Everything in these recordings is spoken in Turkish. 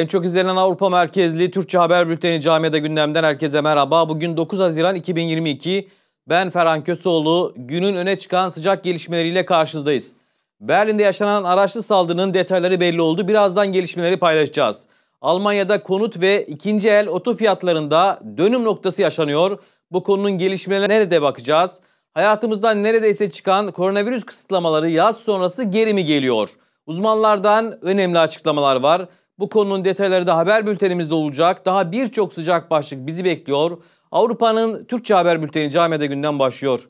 En çok izlenen Avrupa merkezli Türkçe haber bülteni camiada gündemden herkese merhaba. Bugün 9 Haziran 2022. Ben Ferhan Kösoğlu. Günün öne çıkan sıcak gelişmeleriyle karşınızdayız. Berlin'de yaşanan araçlı saldırının detayları belli oldu. Birazdan gelişmeleri paylaşacağız. Almanya'da konut ve ikinci el oto fiyatlarında dönüm noktası yaşanıyor. Bu konunun gelişmelerine nerede bakacağız. Hayatımızdan neredeyse çıkan koronavirüs kısıtlamaları yaz sonrası geri mi geliyor? Uzmanlardan önemli açıklamalar var. Bu konunun detayları da haber bültenimizde olacak. Daha birçok sıcak başlık bizi bekliyor. Avrupa'nın Türkçe haber bülteni Camia'da günden başlıyor.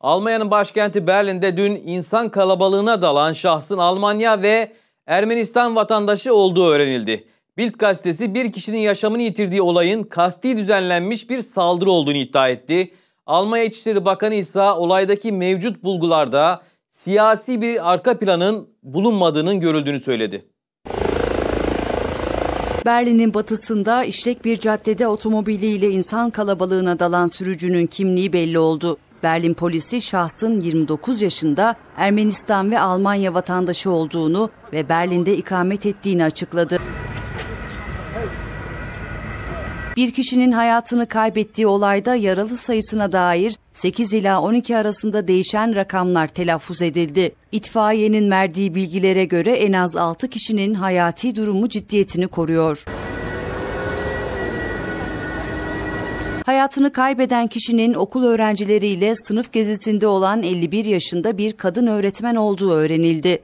Almanya'nın başkenti Berlin'de dün insan kalabalığına dalan şahsın Almanya ve Ermenistan vatandaşı olduğu öğrenildi. Bild gazetesi bir kişinin yaşamını yitirdiği olayın kasti düzenlenmiş bir saldırı olduğunu iddia etti. Almanya İçişleri Bakanı ise olaydaki mevcut bulgularda siyasi bir arka planın bulunmadığının görüldüğünü söyledi. Berlin'in batısında işlek bir caddede otomobiliyle insan kalabalığına dalan sürücünün kimliği belli oldu. Berlin polisi şahsın 29 yaşında Ermenistan ve Almanya vatandaşı olduğunu ve Berlin'de ikamet ettiğini açıkladı. Bir kişinin hayatını kaybettiği olayda yaralı sayısına dair 8 ila 12 arasında değişen rakamlar telaffuz edildi. İtfaiyenin verdiği bilgilere göre en az 6 kişinin hayati durumu ciddiyetini koruyor. Hayatını kaybeden kişinin okul öğrencileriyle sınıf gezisinde olan 51 yaşında bir kadın öğretmen olduğu öğrenildi.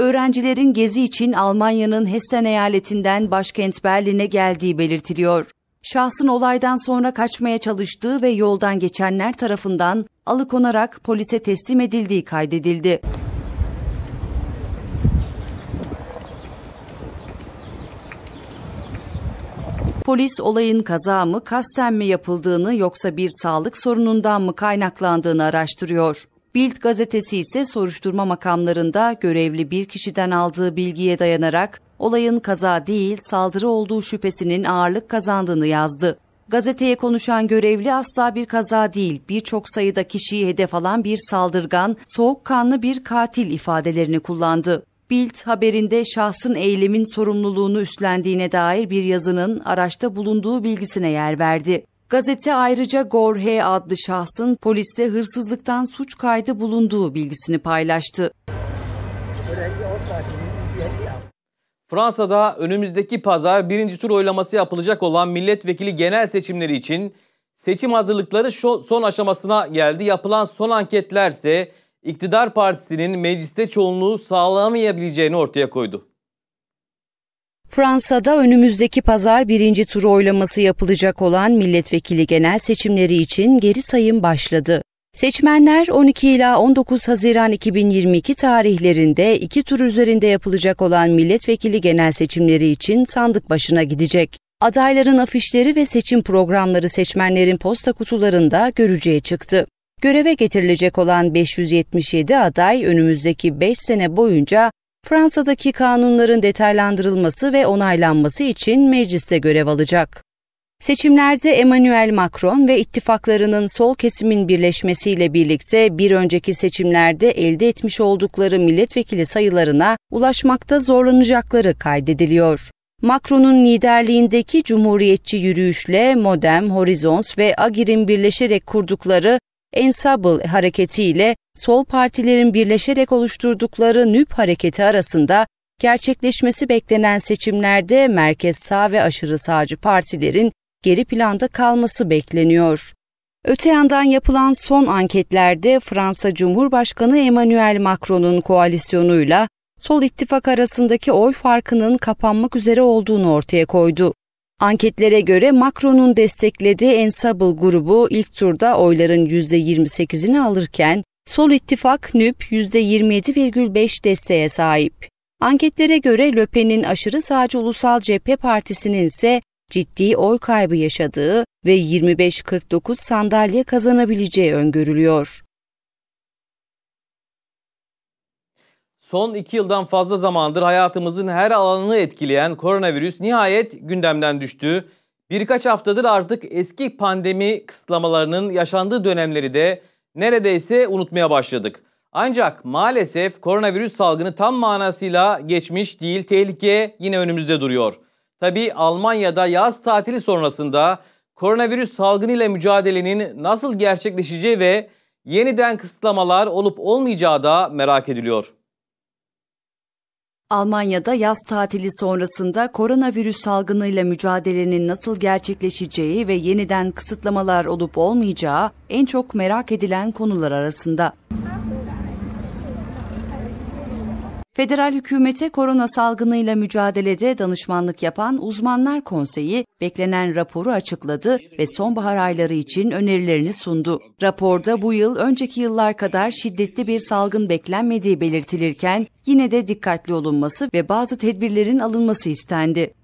öğrencilerin gezi için Almanya'nın Hessen eyaletinden başkent Berlin'e geldiği belirtiliyor. Şahsın olaydan sonra kaçmaya çalıştığı ve yoldan geçenler tarafından alıkonarak polise teslim edildiği kaydedildi. Polis olayın kaza mı kasten mi yapıldığını yoksa bir sağlık sorunundan mı kaynaklandığını araştırıyor. Bild gazetesi ise soruşturma makamlarında görevli bir kişiden aldığı bilgiye dayanarak olayın kaza değil saldırı olduğu şüphesinin ağırlık kazandığını yazdı. Gazeteye konuşan görevli asla bir kaza değil, birçok sayıda kişiyi hedef alan bir saldırgan, soğukkanlı bir katil ifadelerini kullandı. Bild haberinde şahsın eylemin sorumluluğunu üstlendiğine dair bir yazının araçta bulunduğu bilgisine yer verdi. Gazete ayrıca Gorhe adlı şahsın poliste hırsızlıktan suç kaydı bulunduğu bilgisini paylaştı. Fransa'da önümüzdeki pazar birinci tur oylaması yapılacak olan milletvekili genel seçimleri için seçim hazırlıkları son aşamasına geldi. Yapılan son anketlerse iktidar partisinin mecliste çoğunluğu sağlamayabileceğini ortaya koydu. Fransa'da önümüzdeki pazar birinci tur oylaması yapılacak olan milletvekili genel seçimleri için geri sayım başladı. Seçmenler 12 ila 19 Haziran 2022 tarihlerinde iki tur üzerinde yapılacak olan milletvekili genel seçimleri için sandık başına gidecek. Adayların afişleri ve seçim programları seçmenlerin posta kutularında görücüye çıktı. Göreve getirilecek olan 577 aday önümüzdeki 5 sene boyunca Fransa'daki kanunların detaylandırılması ve onaylanması için mecliste görev alacak. Seçimlerde Emmanuel Macron ve ittifaklarının sol kesimin birleşmesiyle birlikte bir önceki seçimlerde elde etmiş oldukları milletvekili sayılarına ulaşmakta zorlanacakları kaydediliyor. Macron'un liderliğindeki cumhuriyetçi yürüyüşle Modem, Horizons ve Agir'in birleşerek kurdukları Ensemble hareketiyle sol partilerin birleşerek oluşturdukları NÜP hareketi arasında gerçekleşmesi beklenen seçimlerde merkez sağ ve aşırı sağcı partilerin geri planda kalması bekleniyor. Öte yandan yapılan son anketlerde Fransa Cumhurbaşkanı Emmanuel Macron'un koalisyonuyla Sol ittifak arasındaki oy farkının kapanmak üzere olduğunu ortaya koydu. Anketlere göre Macron'un desteklediği Ensemble grubu ilk turda oyların %28'ini alırken Sol İttifak NÜP %27,5 desteğe sahip. Anketlere göre Löpen'in aşırı sağcı Ulusal Cephe Partisi'nin ise ciddi oy kaybı yaşadığı ve 25-49 sandalye kazanabileceği öngörülüyor. Son iki yıldan fazla zamandır hayatımızın her alanını etkileyen koronavirüs nihayet gündemden düştü. Birkaç haftadır artık eski pandemi kısıtlamalarının yaşandığı dönemleri de neredeyse unutmaya başladık. Ancak maalesef koronavirüs salgını tam manasıyla geçmiş değil tehlike yine önümüzde duruyor. Tabi Almanya'da yaz tatili sonrasında koronavirüs salgını ile mücadelenin nasıl gerçekleşeceği ve yeniden kısıtlamalar olup olmayacağı da merak ediliyor. Almanya'da yaz tatili sonrasında koronavirüs salgınıyla mücadelenin nasıl gerçekleşeceği ve yeniden kısıtlamalar olup olmayacağı en çok merak edilen konular arasında. Federal hükümete korona salgınıyla mücadelede danışmanlık yapan Uzmanlar Konseyi beklenen raporu açıkladı ve sonbahar ayları için önerilerini sundu. Raporda bu yıl önceki yıllar kadar şiddetli bir salgın beklenmediği belirtilirken yine de dikkatli olunması ve bazı tedbirlerin alınması istendi.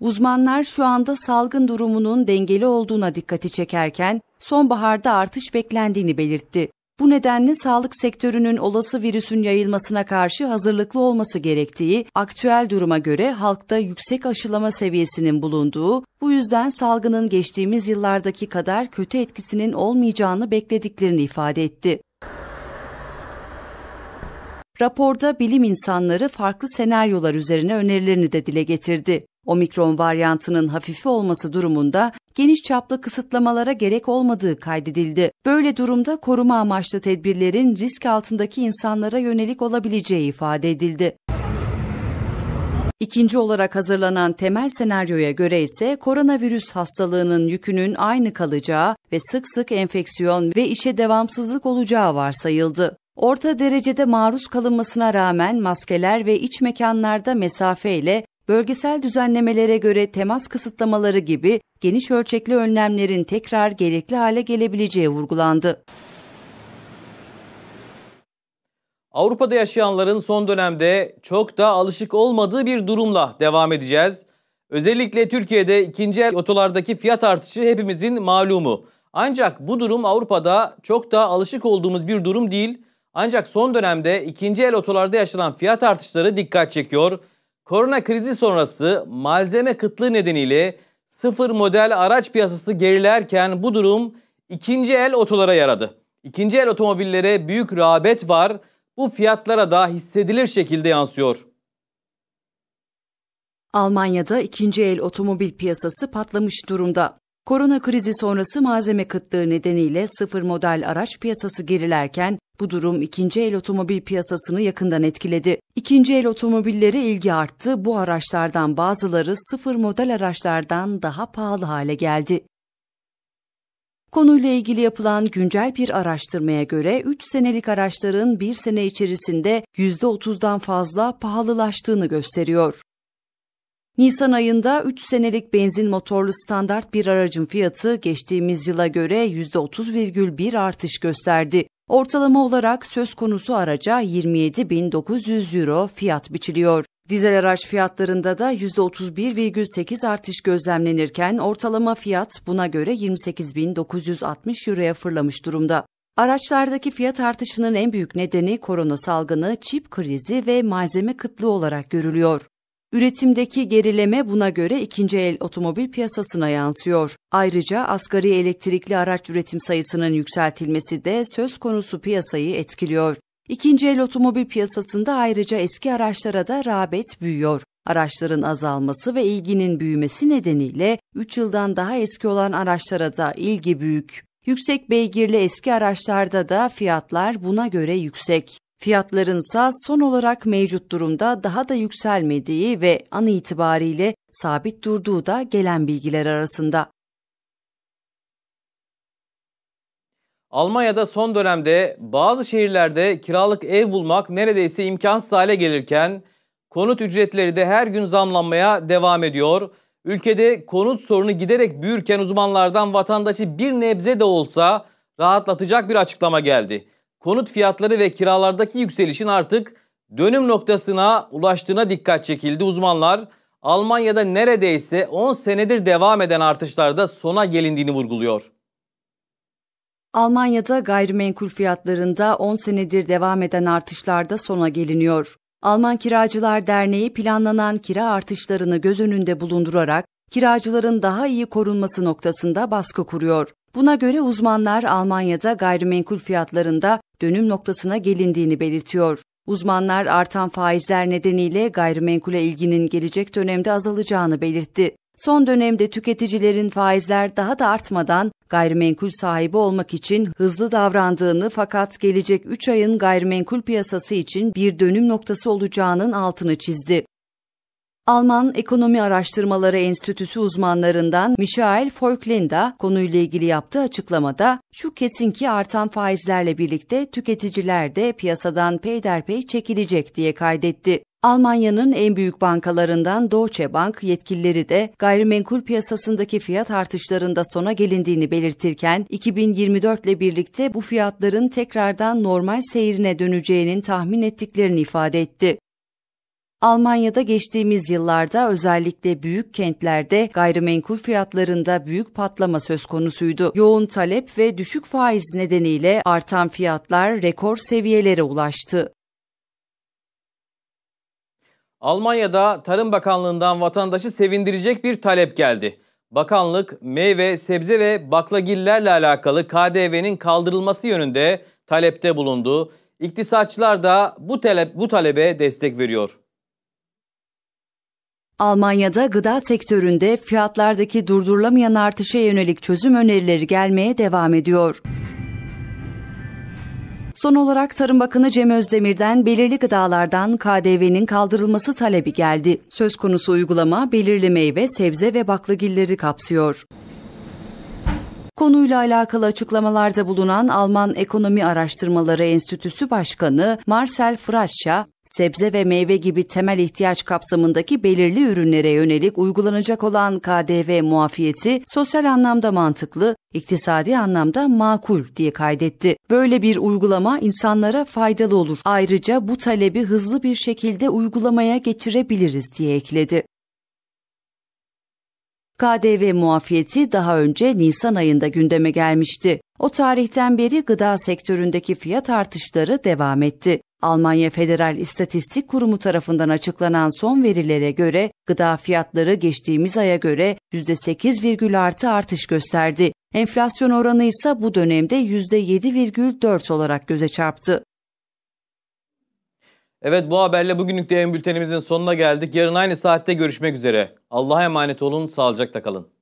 Uzmanlar şu anda salgın durumunun dengeli olduğuna dikkati çekerken sonbaharda artış beklendiğini belirtti. Bu nedenle sağlık sektörünün olası virüsün yayılmasına karşı hazırlıklı olması gerektiği, aktüel duruma göre halkta yüksek aşılama seviyesinin bulunduğu, bu yüzden salgının geçtiğimiz yıllardaki kadar kötü etkisinin olmayacağını beklediklerini ifade etti. Raporda bilim insanları farklı senaryolar üzerine önerilerini de dile getirdi. Omikron varyantının hafifi olması durumunda geniş çaplı kısıtlamalara gerek olmadığı kaydedildi. Böyle durumda koruma amaçlı tedbirlerin risk altındaki insanlara yönelik olabileceği ifade edildi. İkinci olarak hazırlanan temel senaryoya göre ise koronavirüs hastalığının yükünün aynı kalacağı ve sık sık enfeksiyon ve işe devamsızlık olacağı varsayıldı. Orta derecede maruz kalınmasına rağmen maskeler ve iç mekanlarda mesafe ile bölgesel düzenlemelere göre temas kısıtlamaları gibi geniş ölçekli önlemlerin tekrar gerekli hale gelebileceği vurgulandı. Avrupa'da yaşayanların son dönemde çok da alışık olmadığı bir durumla devam edeceğiz. Özellikle Türkiye'de ikinci el otolardaki fiyat artışı hepimizin malumu. Ancak bu durum Avrupa'da çok da alışık olduğumuz bir durum değil. Ancak son dönemde ikinci el otolarda yaşanan fiyat artışları dikkat çekiyor. Korona krizi sonrası malzeme kıtlığı nedeniyle sıfır model araç piyasası gerilerken bu durum ikinci el otolara yaradı. İkinci el otomobillere büyük rağbet var. Bu fiyatlara da hissedilir şekilde yansıyor. Almanya'da ikinci el otomobil piyasası patlamış durumda. Korona krizi sonrası malzeme kıtlığı nedeniyle sıfır model araç piyasası gerilerken bu durum ikinci el otomobil piyasasını yakından etkiledi. İkinci el otomobillere ilgi arttı. Bu araçlardan bazıları sıfır model araçlardan daha pahalı hale geldi. Konuyla ilgili yapılan güncel bir araştırmaya göre 3 senelik araçların 1 sene içerisinde %30'dan fazla pahalılaştığını gösteriyor. Nisan ayında 3 senelik benzin motorlu standart bir aracın fiyatı geçtiğimiz yıla göre %30,1 artış gösterdi. Ortalama olarak söz konusu araca 27.900 euro fiyat biçiliyor. Dizel araç fiyatlarında da %31,8 artış gözlemlenirken ortalama fiyat buna göre 28.960 euroya fırlamış durumda. Araçlardaki fiyat artışının en büyük nedeni korona salgını, çip krizi ve malzeme kıtlığı olarak görülüyor. Üretimdeki gerileme buna göre ikinci el otomobil piyasasına yansıyor. Ayrıca asgari elektrikli araç üretim sayısının yükseltilmesi de söz konusu piyasayı etkiliyor. İkinci el otomobil piyasasında ayrıca eski araçlara da rağbet büyüyor. Araçların azalması ve ilginin büyümesi nedeniyle 3 yıldan daha eski olan araçlara da ilgi büyük. Yüksek beygirli eski araçlarda da fiyatlar buna göre yüksek. Fiyatlarınsa son olarak mevcut durumda daha da yükselmediği ve an itibariyle sabit durduğu da gelen bilgiler arasında. Almanya'da son dönemde bazı şehirlerde kiralık ev bulmak neredeyse imkansız hale gelirken konut ücretleri de her gün zamlanmaya devam ediyor. Ülkede konut sorunu giderek büyürken uzmanlardan vatandaşı bir nebze de olsa rahatlatacak bir açıklama geldi konut fiyatları ve kiralardaki yükselişin artık dönüm noktasına ulaştığına dikkat çekildi. Uzmanlar Almanya'da neredeyse 10 senedir devam eden artışlarda sona gelindiğini vurguluyor. Almanya'da gayrimenkul fiyatlarında 10 senedir devam eden artışlarda sona geliniyor. Alman Kiracılar Derneği planlanan kira artışlarını göz önünde bulundurarak kiracıların daha iyi korunması noktasında baskı kuruyor. Buna göre uzmanlar Almanya'da gayrimenkul fiyatlarında dönüm noktasına gelindiğini belirtiyor. Uzmanlar artan faizler nedeniyle gayrimenkule ilginin gelecek dönemde azalacağını belirtti. Son dönemde tüketicilerin faizler daha da artmadan gayrimenkul sahibi olmak için hızlı davrandığını fakat gelecek 3 ayın gayrimenkul piyasası için bir dönüm noktası olacağının altını çizdi. Alman Ekonomi Araştırmaları Enstitüsü uzmanlarından Michael Folklinda konuyla ilgili yaptığı açıklamada şu kesin ki artan faizlerle birlikte tüketiciler de piyasadan peyderpey çekilecek diye kaydetti. Almanya'nın en büyük bankalarından Deutsche Bank yetkilileri de gayrimenkul piyasasındaki fiyat artışlarında sona gelindiğini belirtirken 2024 ile birlikte bu fiyatların tekrardan normal seyrine döneceğinin tahmin ettiklerini ifade etti. Almanya'da geçtiğimiz yıllarda özellikle büyük kentlerde gayrimenkul fiyatlarında büyük patlama söz konusuydu. Yoğun talep ve düşük faiz nedeniyle artan fiyatlar rekor seviyelere ulaştı. Almanya'da Tarım Bakanlığı'ndan vatandaşı sevindirecek bir talep geldi. Bakanlık meyve, sebze ve baklagillerle alakalı KDV'nin kaldırılması yönünde talepte bulundu. İktisatçılar da bu, talep, bu talebe destek veriyor. Almanya'da gıda sektöründe fiyatlardaki durdurulamayan artışa yönelik çözüm önerileri gelmeye devam ediyor. Son olarak Tarım Bakanı Cem Özdemir'den belirli gıdalardan KDV'nin kaldırılması talebi geldi. Söz konusu uygulama belirli meyve, sebze ve baklagilleri kapsıyor. Konuyla alakalı açıklamalarda bulunan Alman Ekonomi Araştırmaları Enstitüsü Başkanı Marcel Fratscha, sebze ve meyve gibi temel ihtiyaç kapsamındaki belirli ürünlere yönelik uygulanacak olan KDV muafiyeti sosyal anlamda mantıklı, iktisadi anlamda makul diye kaydetti. Böyle bir uygulama insanlara faydalı olur. Ayrıca bu talebi hızlı bir şekilde uygulamaya geçirebiliriz diye ekledi. KDV muafiyeti daha önce Nisan ayında gündeme gelmişti. O tarihten beri gıda sektöründeki fiyat artışları devam etti. Almanya Federal İstatistik Kurumu tarafından açıklanan son verilere göre gıda fiyatları geçtiğimiz aya göre %8,6 artı artış gösterdi. Enflasyon oranı ise bu dönemde %7,4 olarak göze çarptı. Evet bu haberle bugünlük değerli bültenimizin sonuna geldik. Yarın aynı saatte görüşmek üzere. Allah'a emanet olun, sağlıcakla kalın.